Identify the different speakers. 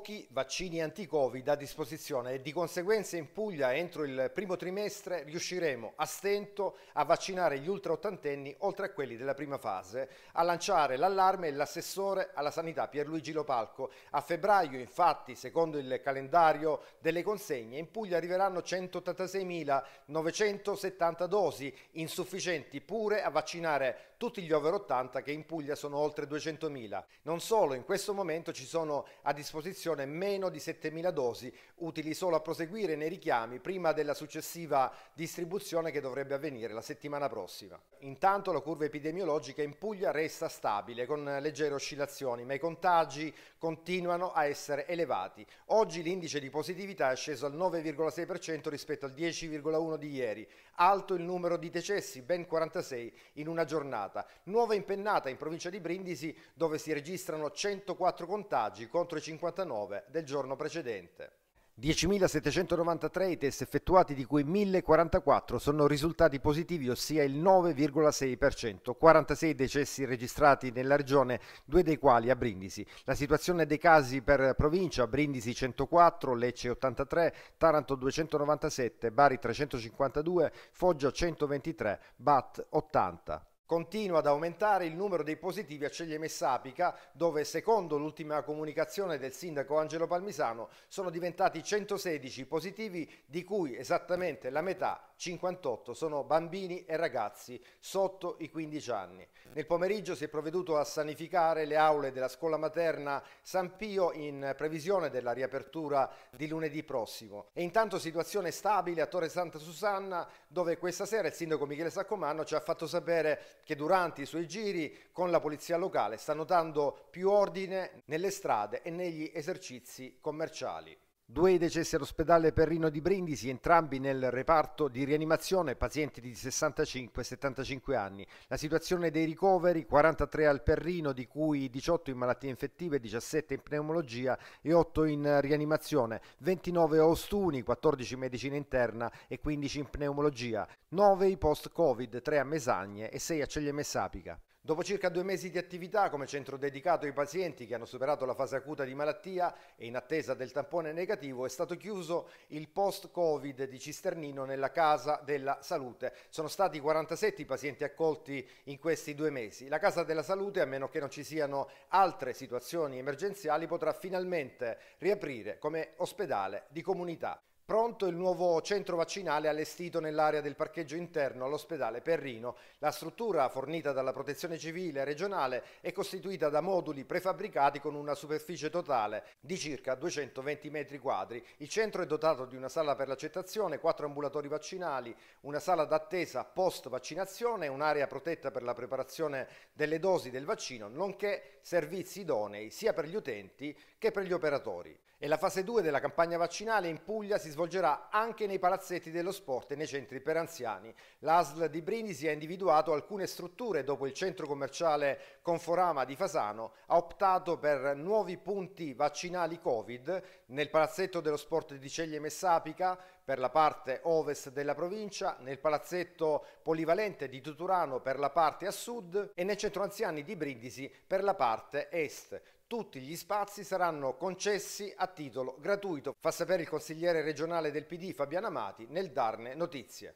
Speaker 1: pochi vaccini anti-Covid a disposizione e di conseguenza in Puglia entro il primo trimestre riusciremo a stento a vaccinare gli ultraottantenni oltre a quelli della prima fase. A lanciare l'allarme l'assessore alla sanità Pierluigi Lopalco. A febbraio infatti, secondo il calendario delle consegne, in Puglia arriveranno 186.970 dosi, insufficienti pure a vaccinare tutti gli over 80 che in Puglia sono oltre 200.000. Non solo, in questo momento ci sono a disposizione meno di 7.000 dosi utili solo a proseguire nei richiami prima della successiva distribuzione che dovrebbe avvenire la settimana prossima. Intanto la curva epidemiologica in Puglia resta stabile con leggere oscillazioni, ma i contagi continuano a essere elevati. Oggi l'indice di positività è sceso al 9,6% rispetto al 10,1 di ieri. Alto il numero di decessi, ben 46 in una giornata giornata. Nuova impennata in provincia di Brindisi dove si registrano 104 contagi contro i 59 del giorno precedente. 10.793 i test effettuati di cui 1.044 sono risultati positivi, ossia il 9,6%, 46 decessi registrati nella regione, due dei quali a Brindisi. La situazione dei casi per provincia, Brindisi 104, Lecce 83, Taranto 297, Bari 352, Foggia 123, Bat 80. Continua ad aumentare il numero dei positivi a Ceglieme Messapica, dove secondo l'ultima comunicazione del sindaco Angelo Palmisano sono diventati 116 positivi, di cui esattamente la metà, 58, sono bambini e ragazzi sotto i 15 anni. Nel pomeriggio si è provveduto a sanificare le aule della scuola materna San Pio in previsione della riapertura di lunedì prossimo. E intanto situazione stabile a Torre Santa Susanna, dove questa sera il sindaco Michele Saccomanno ci ha fatto sapere che durante i suoi giri con la polizia locale sta notando più ordine nelle strade e negli esercizi commerciali. Due decessi all'ospedale Perrino di Brindisi, entrambi nel reparto di rianimazione, pazienti di 65 e 75 anni. La situazione dei ricoveri, 43 al Perrino, di cui 18 in malattie infettive, 17 in pneumologia e 8 in rianimazione, 29 ostuni, 14 in medicina interna e 15 in pneumologia, 9 i post-covid, 3 a Mesagne e 6 a Ceglie Messapica. Dopo circa due mesi di attività come centro dedicato ai pazienti che hanno superato la fase acuta di malattia e in attesa del tampone negativo è stato chiuso il post-covid di Cisternino nella Casa della Salute. Sono stati 47 i pazienti accolti in questi due mesi. La Casa della Salute, a meno che non ci siano altre situazioni emergenziali, potrà finalmente riaprire come ospedale di comunità. Pronto il nuovo centro vaccinale allestito nell'area del parcheggio interno all'ospedale Perrino. La struttura, fornita dalla Protezione Civile regionale, è costituita da moduli prefabbricati con una superficie totale di circa 220 metri quadri. Il centro è dotato di una sala per l'accettazione, quattro ambulatori vaccinali, una sala d'attesa post-vaccinazione, un'area protetta per la preparazione delle dosi del vaccino, nonché servizi idonei sia per gli utenti che per gli operatori. E la fase 2 della campagna vaccinale in Puglia si svolge svolgerà anche nei palazzetti dello sport e nei centri per anziani. L'ASL di Brindisi ha individuato alcune strutture dopo il centro commerciale Conforama di Fasano, ha optato per nuovi punti vaccinali Covid nel palazzetto dello sport di Ceglie Messapica per la parte ovest della provincia, nel palazzetto polivalente di Tuturano per la parte a sud e nel centro anziani di Brindisi per la parte est. Tutti gli spazi saranno concessi a titolo gratuito, fa sapere il consigliere regionale del PD Fabiano Amati nel darne notizie.